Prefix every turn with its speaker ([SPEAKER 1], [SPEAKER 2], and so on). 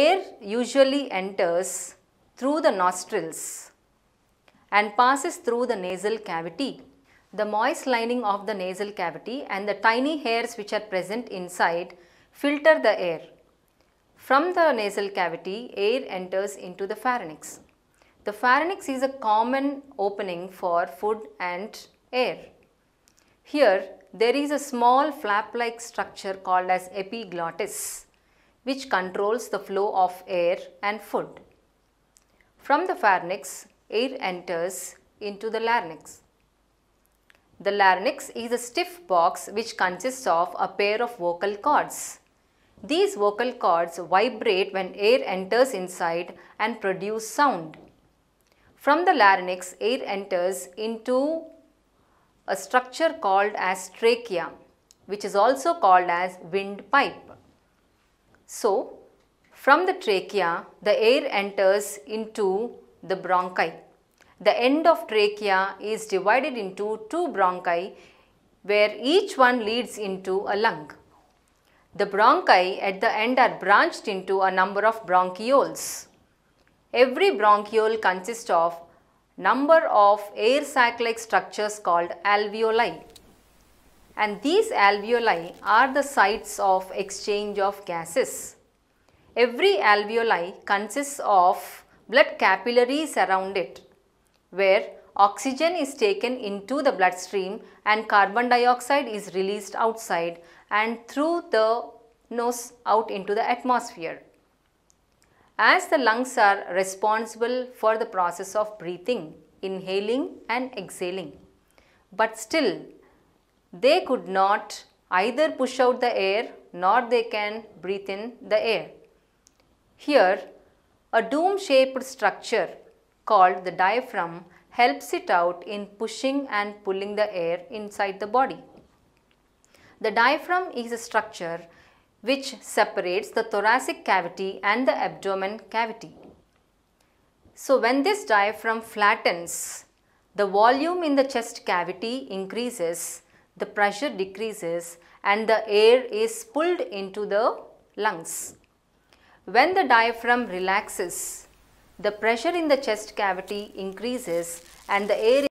[SPEAKER 1] Air usually enters through the nostrils and passes through the nasal cavity. The moist lining of the nasal cavity and the tiny hairs which are present inside filter the air. From the nasal cavity, air enters into the pharynx. The pharynx is a common opening for food and air. Here, there is a small flap-like structure called as epiglottis which controls the flow of air and food. From the pharynx, air enters into the larynx. The larynx is a stiff box which consists of a pair of vocal cords. These vocal cords vibrate when air enters inside and produce sound. From the larynx, air enters into a structure called as trachea, which is also called as windpipe. So, from the trachea, the air enters into the bronchi. The end of trachea is divided into two bronchi where each one leads into a lung. The bronchi at the end are branched into a number of bronchioles. Every bronchiole consists of number of air sac-like structures called alveoli and these alveoli are the sites of exchange of gases. Every alveoli consists of blood capillaries around it where oxygen is taken into the bloodstream and carbon dioxide is released outside and through the nose out into the atmosphere. As the lungs are responsible for the process of breathing, inhaling and exhaling, but still they could not either push out the air nor they can breathe in the air. Here, a dome-shaped structure called the diaphragm helps it out in pushing and pulling the air inside the body. The diaphragm is a structure which separates the thoracic cavity and the abdomen cavity. So when this diaphragm flattens, the volume in the chest cavity increases the pressure decreases and the air is pulled into the lungs. When the diaphragm relaxes, the pressure in the chest cavity increases and the air